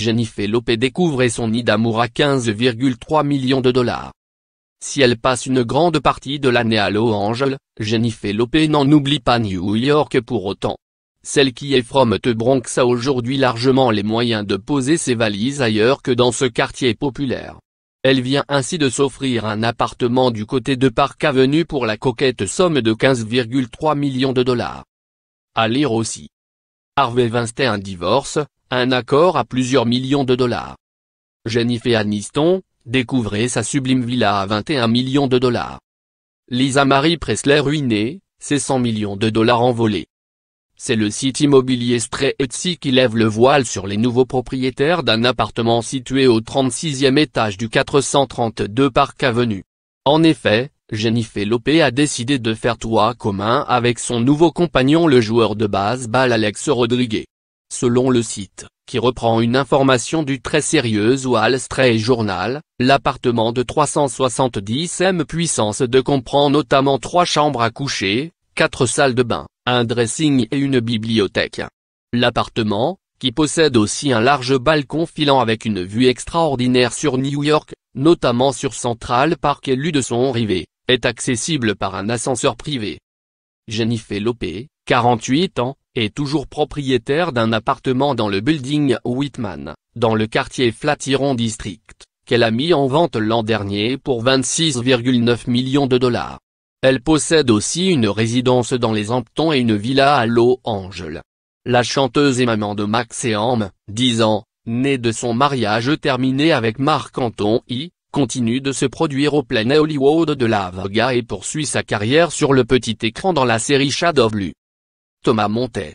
Jennifer Lopez découvre son nid d'amour à 15,3 millions de dollars. Si elle passe une grande partie de l'année à Los Angeles, Jennifer Lopez n'en oublie pas New York pour autant. Celle qui est from the Bronx a aujourd'hui largement les moyens de poser ses valises ailleurs que dans ce quartier populaire. Elle vient ainsi de s'offrir un appartement du côté de Park Avenue pour la coquette somme de 15,3 millions de dollars. À lire aussi. Harvey Weinstein divorce, un accord à plusieurs millions de dollars. Jennifer Aniston, découvrez sa sublime villa à 21 millions de dollars. Lisa Marie Presley ruinée, ses 100 millions de dollars envolés. C'est le site immobilier Stray Etsy qui lève le voile sur les nouveaux propriétaires d'un appartement situé au 36e étage du 432 Park Avenue. En effet, Jennifer Lopé a décidé de faire toit commun avec son nouveau compagnon le joueur de base balle Alex Rodriguez. Selon le site, qui reprend une information du très sérieuse Wall Street Journal, l'appartement de 370 m puissance 2 comprend notamment trois chambres à coucher, quatre salles de bain, un dressing et une bibliothèque. L'appartement, qui possède aussi un large balcon filant avec une vue extraordinaire sur New York, notamment sur Central Park et son Rivet, est accessible par un ascenseur privé. Jennifer Lopé, 48 ans, est toujours propriétaire d'un appartement dans le building Whitman, dans le quartier Flatiron District, qu'elle a mis en vente l'an dernier pour 26,9 millions de dollars. Elle possède aussi une résidence dans les Hamptons et une villa à Los Angeles. La chanteuse et maman de Max et Am, 10 ans, née de son mariage terminé avec Marc Anton I, continue de se produire au plein Hollywood de la Vaga et poursuit sa carrière sur le petit écran dans la série Shadow Blue. Thomas montait.